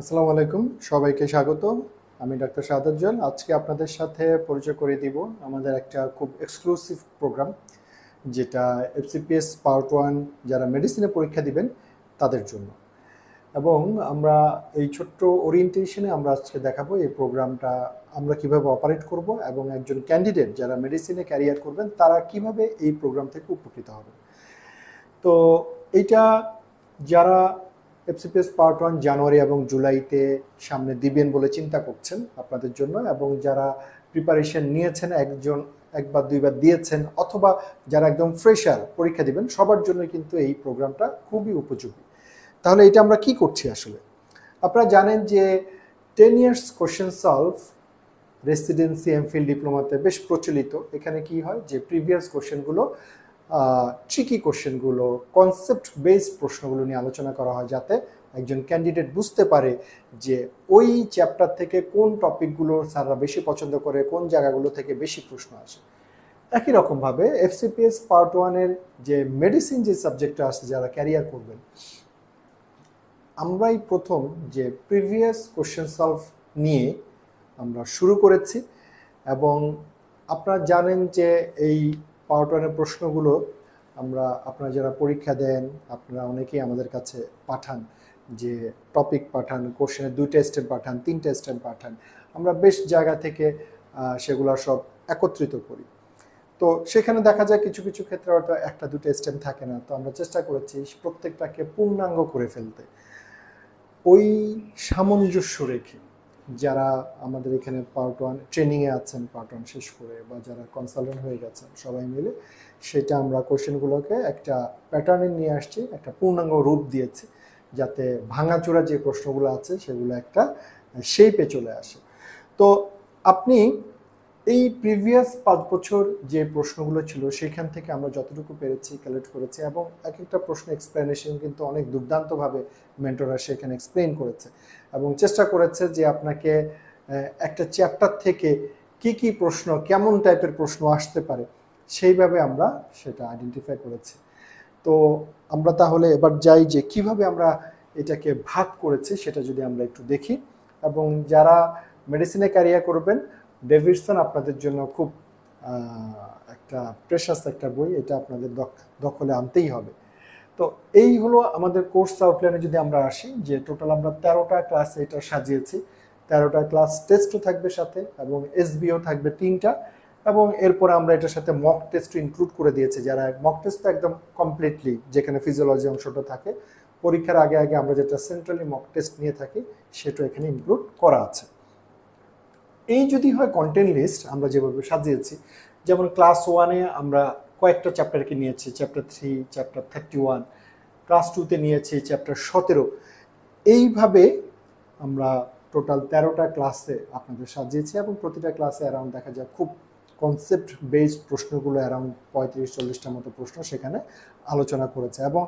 আসসালামু আলাইকুম সবাইকে স্বাগত আমি ডাক্তার সাদাজ্জল আজকে আপনাদের সাথে পরিচয় করে দিব আমাদের একটা খুব এক্সক্লুসিভ প্রোগ্রাম যেটা এফসিপিএস পার্ট ওয়ান যারা মেডিসিনে পরীক্ষা দিবেন তাদের জন্য এবং আমরা এই ছোট্ট ওরিয়েন্টেশনে আমরা আজকে দেখাবো এই প্রোগ্রামটা আমরা কিভাবে অপারেট করব এবং একজন ক্যান্ডিডেট যারা মেডিসিনে ক্যারিয়ার করবেন তারা কিভাবে এই প্রোগ্রাম থেকে উপকৃত হবে তো এটা যারা এফসিপিএস পার্ট ওয়ান জানুয়ারি এবং জুলাইতে সামনে দিবেন বলে চিন্তা করছেন আপনাদের জন্য এবং যারা প্রিপারেশন নিয়েছেন একজন একবার দুইবার দিয়েছেন অথবা যারা একদম ফ্রেশার পরীক্ষা দিবেন সবার জন্য কিন্তু এই প্রোগ্রামটা খুবই উপযোগী তাহলে এটা আমরা কি করছি আসলে আপনারা জানেন যে ten years question solve residency MPhil ডিপ্লোমাতে বেশ প্রচলিত এখানে কি হয় যে প্রিভিয়াস কোশ্চেনগুলো ট্রিকি কোশ্চেনগুলো কনসেপ্ট বেসড প্রশ্নগুলো নিয়ে আলোচনা করা হয় যাতে একজন ক্যান্ডিডেট বুঝতে পারে যে ওই চ্যাপ্টার থেকে কোন টপিকগুলো স্যাররা বেশি পছন্দ করে কোন জায়গাগুলো থেকে বেশি প্রশ্ন আসে একই রকমভাবে এফসিপিএস পার্ট ওয়ানের যে মেডিসিন যে সাবজেক্টটা আছে যারা ক্যারিয়ার করবেন আমরাই প্রথম যে প্রিভিয়াস কোশ্চেন সলভ নিয়ে আমরা শুরু করেছি এবং আপনারা জানেন যে এই পাওয়ার প্রশ্নগুলো আমরা আপনারা যারা পরীক্ষা দেন আপনারা অনেকেই আমাদের কাছে পাঠান যে টপিক পাঠান কোশ্চেনের দুইটা স্টেপ পাঠান তিনটা স্টেপ পাঠান আমরা বেশ জায়গা থেকে সেগুলো সব একত্রিত করি তো সেখানে দেখা যায় কিছু কিছু ক্ষেত্রে হয়তো একটা দুটো স্টেম থাকে না তো আমরা চেষ্টা করেছি প্রত্যেকটাকে পূর্ণাঙ্গ করে ফেলতে ওই সামঞ্জস্য রেখে যারা আমাদের এখানে পার্ট ওয়ান ট্রেনিংয়ে আছেন পার্ট ওয়ান শেষ করে বা যারা কনসালটেন্ট হয়ে গেছেন সবাই মিলে সেটা আমরা কোশ্চেনগুলোকে একটা প্যাটার্নে নিয়ে আসছি একটা পূর্ণাঙ্গ রূপ দিয়েছি যাতে ভাঙাচোরা যে প্রশ্নগুলো আছে সেগুলো একটা শেপে চলে আসে তো আপনি এই প্রিভিয়াস পাঁচ বছর যে প্রশ্নগুলো ছিল সেখান থেকে আমরা যতটুকু পেরেছি কালেক্ট করেছি এবং এক একটা প্রশ্ন এক্সপ্লেনেশন কিন্তু অনেক দুর্দান্তভাবে মেন্টররা সেখানে এক্সপ্লেন করেছে এবং চেষ্টা করেছে যে আপনাকে একটা চ্যাপ্টার থেকে কি কি প্রশ্ন কেমন টাইপের প্রশ্ন আসতে পারে সেইভাবে আমরা সেটা আইডেন্টিফাই করেছি তো আমরা তাহলে এবার যাই যে কিভাবে আমরা এটাকে ভাগ করেছি সেটা যদি আমরা একটু দেখি এবং যারা মেডিসিনে ক্যারিয়ার করবেন ডেভিডসন আপনাদের জন্য খুব একটা প্রেশাস একটা বই এটা আপনাদের দখলে আনতেই হবে তো এই হলো আমাদের কোর্স আউটলাইনে যদি আমরা আসি যে টোটাল আমরা তেরোটা ক্লাস এটা সাজিয়েছি তেরোটা ক্লাস টেস্টও থাকবে সাথে এবং এসবিও থাকবে তিনটা এবং এরপরে আমরা এটার সাথে মক টেস্ট ইনক্লুড করে দিয়েছি যারা মক টেস্ট একদম কমপ্লিটলি যেখানে ফিজিওলজি অংশটা থাকে পরীক্ষার আগে আগে আমরা যেটা সেন্ট্রালি মক টেস্ট নিয়ে থাকি সেটা এখানে ইনক্লুড করা আছে এই যদি হয় কন্টেন্ট লিস্ট আমরা যেভাবে সাজিয়েছি যেমন ক্লাস ওয়ানে আমরা কয়েকটা চ্যাপ্টারকে নিয়েছি chapter three chapter thirty one class টুতে নিয়েছি চ্যাপ্টার সতেরো এইভাবে আমরা টোটাল তেরোটা ক্লাসে আপনাদের সাজিয়েছি এবং প্রতিটা ক্লাসে অ্যারাউন্ড দেখা যায় খুব কনসেপ্ট বেসড প্রশ্নগুলো অ্যারাউন্ড পঁয়ত্রিশ চল্লিশটার মতো প্রশ্ন সেখানে আলোচনা করেছে এবং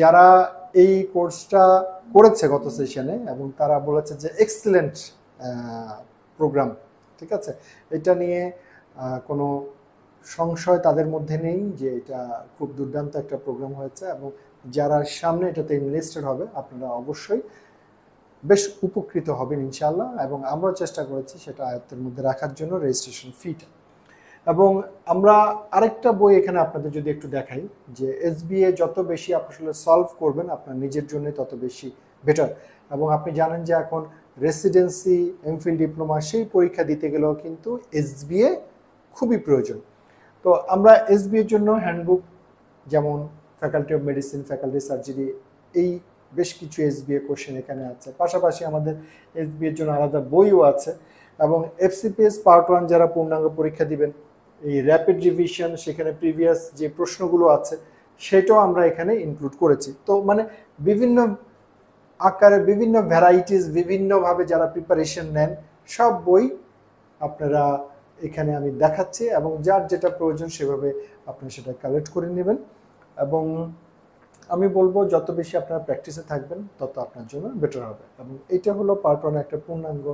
যারা এই কোর্সটা করেছে গত সেশনে এবং তারা বলেছে যে এক্সেলেন্ট প্রোগ্রাম ঠিক আছে এটা নিয়ে কোনো সংশয় তাদের মধ্যে নেই যে এটা খুব দুর্দান্ত একটা প্রোগ্রাম হয়েছে এবং যারা সামনে এটাতে ইনভেস্টেড হবে আপনারা অবশ্যই বেশ উপকৃত হবেন ইনশাল্লাহ এবং আমরাও চেষ্টা করেছি সেটা আয়ত্তের মধ্যে রাখার জন্য রেজিস্ট্রেশন ফিটা এবং আমরা আরেকটা বই এখানে আপনাদের যদি একটু দেখাই যে এসবিএ যত বেশি আসলে সলভ করবেন আপনার নিজের জন্য তত বেশি বেটার এবং আপনি জানেন যে এখন রেসিডেন্সি এমফিল ডিপ্লোমা সেই পরীক্ষা দিতে গেলেও কিন্তু এসবিএ খুবই প্রয়োজন তো আমরা এসবিএর জন্য হ্যান্ডবুক যেমন faculty of medicine faculty surgery এই বেশ কিছু এসবিএ কোশ্চেন এখানে আছে পাশাপাশি আমাদের এসবিএর জন্য আলাদা বইও আছে এবং এফসিপিএস পার্ট ওয়ান যারা পূর্ণাঙ্গ পরীক্ষা দিবেন এই র্যাপিড রিভিশন সেখানে প্রিভিয়াস যে প্রশ্নগুলো আছে সেটাও আমরা এখানে ইনক্লুড করেছি তো মানে বিভিন্ন আকারে বিভিন্ন ভ্যারাইটিস বিভিন্নভাবে যারা প্রিপারেশন নেন সব বই আপনারা এখানে আমি দেখাচ্ছি এবং যার যেটা প্রয়োজন সেভাবে আপনি সেটা কালেক্ট করে নেবেন এবং আমি বলবো যত বেশি আপনারা প্র্যাকটিসে থাকবেন তত আপনার জন্য বেটার হবে এবং এটা হলো পার্ট ওয়ান একটা পূর্ণাঙ্গ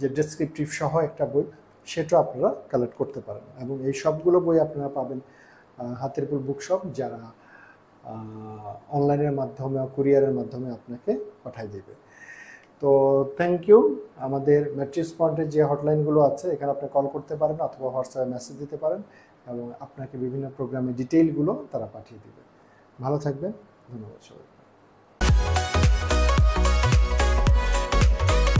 যে ডেসক্রিপটিভ সহ একটা বই সেটা আপনারা কালেক্ট করতে পারেন এবং এই সবগুলো বই আপনারা পাবেন হাতের উপর বুকশপ যারা অনলাইনের মাধ্যমে কুরিয়ারের মাধ্যমে আপনাকে পাঠাই দেবে তো থ্যাংক ইউ আমাদের ম্যাট্রিক্স পয়েন্টের যে হটলাইনগুলো আছে এখানে আপনি কল করতে পারেন অথবা হোয়াটসঅ্যাপে মেসেজ দিতে পারেন এবং আপনাকে বিভিন্ন প্রোগ্রামের ডিটেইলগুলো তারা পাঠিয়ে দেবে ভালো থাকবেন ধন্যবাদ সবাই